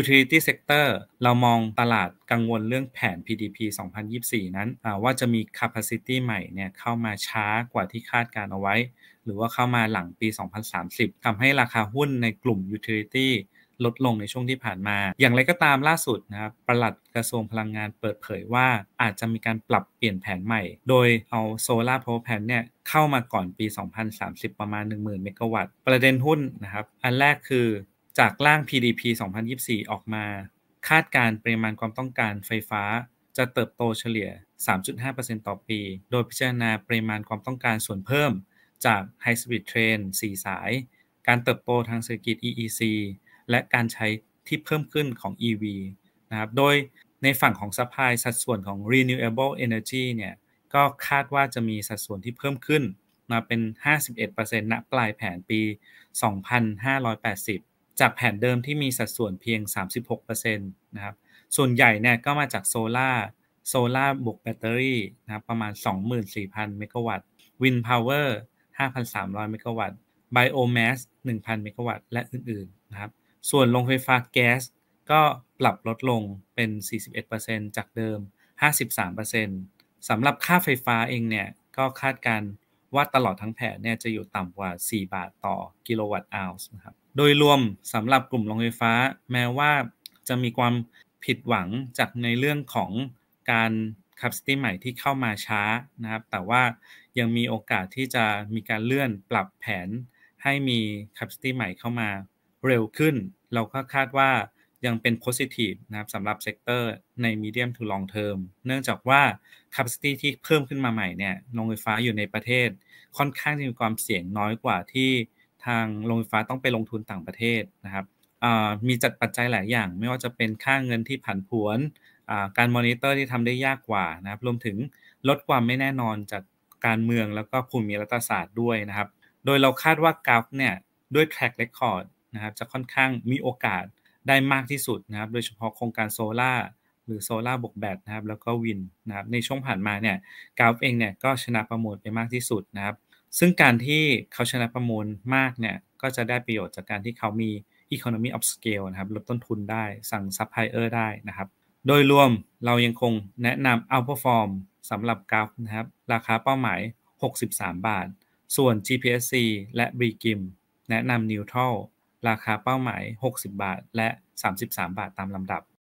Utility Sector เรามองตลาดกังวลเรื่องแผน PDP 2024 นั้นว่าจะมี Capacity ใหม่เนี่ยเข้ามาช้ากว่าที่คาดการเอาไว้ หรือว่าเข้ามาหลังปี 2030ทำให้ราคาหุ้นในกลุ่ม Utility ลดลงในช่วงที่ผ่านมา อย่างไรก็ตามล่าสุดนะครับปลัดกระทรวงพลังงานเปิดเผยว่าอาจจะมีการปรับเปลี่ยนแผนใหม่ โดยเอาโซลาร์พาวเวอร์แผนเนี่ยเข้ามาก่อนปี 2030 ประมาณ10,000เมกะวัตต์ประเด็นหุ้นนะครับอันแรกคือจากร่าง PDP 2024 ออกมา คาดการปริมาณความต้องการไฟฟ้าจะเติบโตเฉลี่ย 3.5%ต่อปี โดยพิจารณาปริมาณความต้องการส่วนเพิ่มจาก High Speed Train 4 สาย การเติบโตทางเศรษฐกิจ EEC และการใช้ที่เพิ่มขึ้นของ EV นะครับ โดยในฝั่งของัพพลายสัดส่วนของ renewable energy เนี่ยก็คาดว่าจะมีสัดส่วนที่เพิ่มขึ้น มาเป็น 51%ณปลายแผนปี 2580จากแผนเดิมที่มีสัดส่วนเพียง 36%นะครับ ส่วนใหญ่เนี่ยก็มาจากโซลา่า โซล่าบวกแบตเตอรี่นะครับประมาณ 24,000 เมกะวัตต์ วินพาวเวอร์ 5,300 เมกะวัตต์ ไบโอแมส 1,000 เมกะวัตต์และอื่นๆนะครับ ส่วนโรงไฟฟ้าแก๊สก็ปรับลดลงเป็น 41%จากเดิม 53%สำหรับค่าไฟฟ้าเองเนี่ยก็คาดการว่าตลอดทั้งแผนเนี่ยจะอยู่ต่ำกว่า 4 บาทต่อกิโลวัตต์อัลส์นะครับ โดยรวมสำหรับกลุ่มโรงไฟฟ้าแม้ว่าจะมีความผิดหวังจากในเรื่องของการคับสตีใหม่ที่เข้ามาช้านะครับ แต่ว่ายังมีโอกาสที่จะมีการเลื่อนปรับแผนให้มีคับสตีใหม่เข้ามาเร็วขึ้น เราก็คาดว่ายังเป็น positive นะครับสำหรับเซกเตอร์ใน medium to long term เนื่องจากว่า capacity ที่เพิ่มขึ้นมาใหม่เนี่ยโรงไฟฟ้าอยู่ในประเทศค่อนข้างจะมีความเสี่ยงน้อยกว่าที่ทางโรงไฟฟ้าต้องไปลงทุนต่างประเทศนะครับมีจัดปัจจัยหลายอย่าง ไม่ว่าจะเป็นค่างเงินที่ผันผวนการมอนิเตอร์ที่ทำได้ยากกว่านะครับรวมถึงลดความไม่แน่นอนจากการเมืองแล้วก็ภูมิรัฐศาสตร์ด้วยนะครับโดยเราคาดว่ากราฟเนี่ยด้วย track record นะครับจะค่อนข้างมีโอกาสได้มากที่สุดนะครับ โดยเฉพาะโครงการโซล่าหรือโซล่าบวกแบตนะครับ แล้วก็วินนะครับ ในช่วงผ่านมาเนี่ยกราฟเองเนี่ยก็ชนะประมูลไปมากที่สุดนะครับ ซึ่งการที่เขาชนะประมูลมากเนี่ยก็จะได้ประโยชน์จากการที่เขามี Economy of Scale นะครับลดต้นทุนได้สั่งซัพพลายเออร์ได้นะครับ โดยรวมเรายังคงแนะนำ Outperform สำหรับกราฟนะครับราคาเป้าหมาย 63 บาท ส่วน GPSC และ b r i g i m แนะนำ Neutral ราคาเป้าหมาย 60 บาท และ 33 บาทตามลำดับ